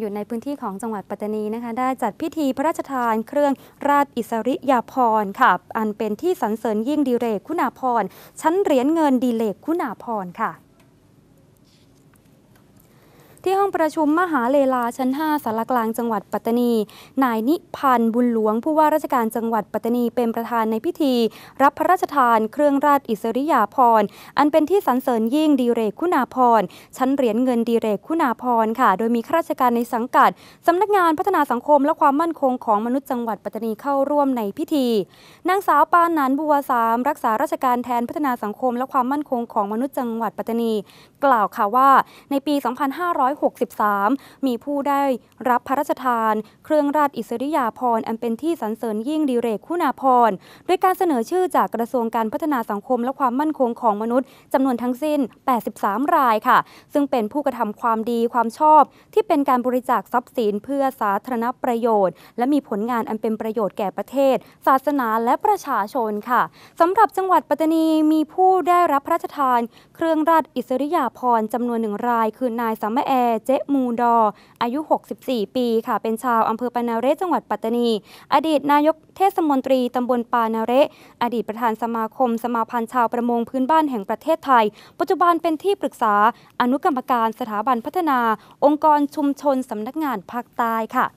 อยู่ในพื้นที่ของจังหวัดปัตตานีนะคะ ได้จัดพิธีพระราชทานเครื่องราชอิสริยาภรณ์ค่ะ อันเป็นที่สรรเสริญยิ่งดีเลกคุณาพรชั้นเหรียญเงินดีเลกคุณาพรค่ะที่ห้องประชุมมหาเลลาชั้น5สารกลางจังหวัดปัตตานี นายนิพันธ์บุญหลวง ผู้ว่าราชการจังหวัดปัตตานีเป็นประธานในพิธี รับพระราชทานเครื่องราชอิสริยาภรณ์ อันเป็นที่สรรเสริญยิ่งดีเรกคุณาภรณ์ชั้นเหรียญเงินดีเรกคุณาภรณ์ค่ะ โดยมีข้าราชการในสังกัดสำนักงานพัฒนาสังคมและความมั่นคงของมนุษย์จังหวัดปัตตานีเข้าร่วมในพิธีนางสาวปานนันบัวสามรักษาราชการแทนพัฒนาสังคม และความมั่นคงของมนุษย์จังหวัดปัตตานีกล่าวค่ะว่าในปี 2500 1 5 6 3 มีผู้ได้รับพระราชทานเครื่องราชอิสริยาภรณ์อันเป็นที่สรรเสริญยิ่งดีเรกคุณาภรณ์้วยการเสนอชื่อจากกระทรวงการพัฒนาสังคมและความมั่นคงของมนุษย์จำนวนทั้งสิ้น 83 รายค่ะ ซึ่งเป็นผู้กระทำความดีความชอบ ที่เป็นการบริจาคทรัพย์สินเพื่อสาธารณประโยชน์ และมีผลงานอันเป็นประโยชน์แก่ประเทศ ศาสนาและประชาชนค่ะสำหรับจังหวัดปัตตานี มีผู้ได้รับพระราชทาน เครื่องราชอิสริยาภรณ์จำนวนหนึ่งรายคือนายสามะแอเจ๊มูดออายุ 64 ปี ค่ะเป็นชาวอำเภอปานาเรจังหวัดปัตตานี อดีตนายกเทศมนตรี ตำบลปานาเร อดีตประธานสมาคม สมาพันธ์ชาวประมงพื้นบ้านแห่งประเทศไทย ปัจจุบันเป็นที่ปรึกษาอนุกรรมการสถาบันพัฒนาองค์กรชุมชนสำนักงานภาคใต้ค่ะ